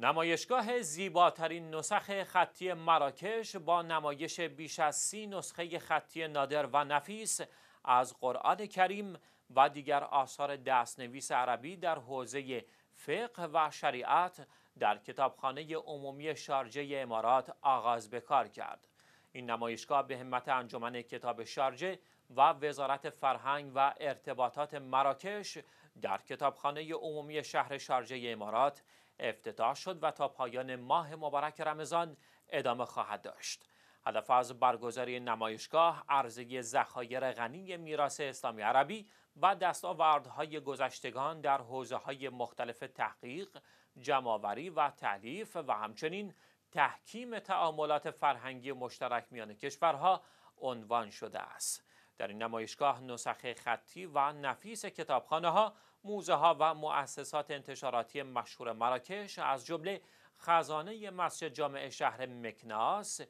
نمایشگاه زیباترین نسخ خطی مراکش با نمایش بیش از سی نسخه خطی نادر و نفیس از قرآن کریم و دیگر آثار دستنویس عربی در حوزه فقه و شریعت در کتابخانه عمومی شارجه امارات آغاز به کار کرد. این نمایشگاه به همت انجمن کتاب شارجه و وزارت فرهنگ و ارتباطات مراکش در کتابخانه عمومی شهر شارجه امارات افتتاح شد و تا پایان ماه مبارک رمضان ادامه خواهد داشت. هدف از برگزاری نمایشگاه عرضه ذخایر غنی میراث اسلامی عربی و دستاوردهای گذشتگان در حوزه های مختلف تحقیق، جمعآوری و تعلیف و همچنین تحکیم تعاملات فرهنگی مشترک میان کشورها عنوان شده است در این نمایشگاه نسخه خطی و نفیس کتابخانه ها موزه ها و مؤسسات انتشاراتی مشهور مراکش از جمله خزانه مسجد جامع شهر مکناس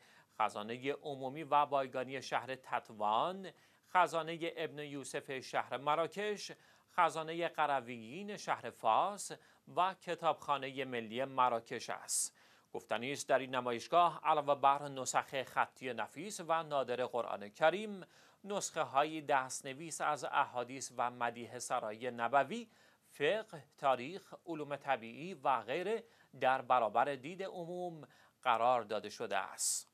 خزانه عمومی و بایگانی شهر تطوان خزانه ابن یوسف شهر مراکش خزانه قرویین شهر فاس و کتابخانه ملی مراکش است گفتنی در این نمایشگاه علاوه بر نسخه خطی نفیس و نادر قرآن کریم نسخه های دستنویس از احادیث و مدیه سرای نبوی فقه، تاریخ، علوم طبیعی و غیره در برابر دید عموم قرار داده شده است.